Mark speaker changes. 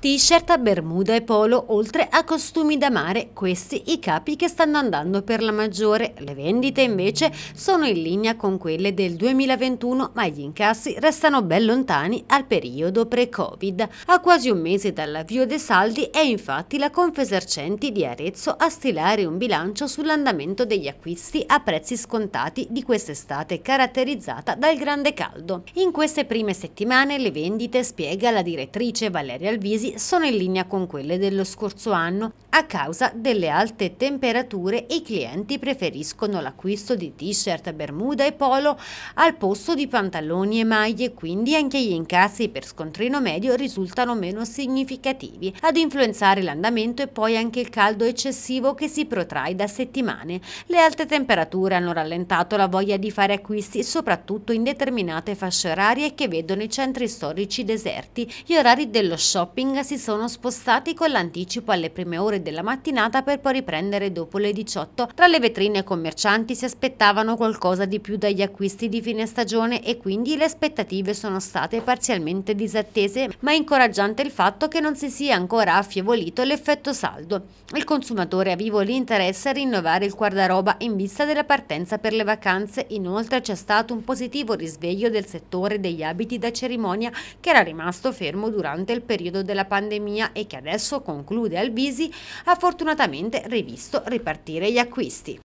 Speaker 1: T-shirt, a bermuda e polo, oltre a costumi da mare, questi i capi che stanno andando per la maggiore. Le vendite invece sono in linea con quelle del 2021, ma gli incassi restano ben lontani al periodo pre-Covid. A quasi un mese dall'avvio dei saldi è infatti la Confesercenti di Arezzo a stilare un bilancio sull'andamento degli acquisti a prezzi scontati di quest'estate caratterizzata dal grande caldo. In queste prime settimane le vendite, spiega la direttrice Valeria Alvisi, sono in linea con quelle dello scorso anno a causa delle alte temperature i clienti preferiscono l'acquisto di t-shirt, bermuda e polo al posto di pantaloni e maglie, quindi anche gli incassi per scontrino medio risultano meno significativi. Ad influenzare l'andamento è poi anche il caldo eccessivo che si protrae da settimane. Le alte temperature hanno rallentato la voglia di fare acquisti, soprattutto in determinate fasce orarie che vedono i centri storici deserti. Gli orari dello shopping si sono spostati con l'anticipo alle prime ore della mattinata per poi riprendere dopo le 18. Tra le vetrine commercianti si aspettavano qualcosa di più dagli acquisti di fine stagione e quindi le aspettative sono state parzialmente disattese, ma è incoraggiante il fatto che non si sia ancora affievolito l'effetto saldo. Il consumatore ha vivo l'interesse a rinnovare il guardaroba in vista della partenza per le vacanze, inoltre c'è stato un positivo risveglio del settore degli abiti da cerimonia che era rimasto fermo durante il periodo della pandemia e che adesso conclude al Visi ha fortunatamente rivisto ripartire gli acquisti.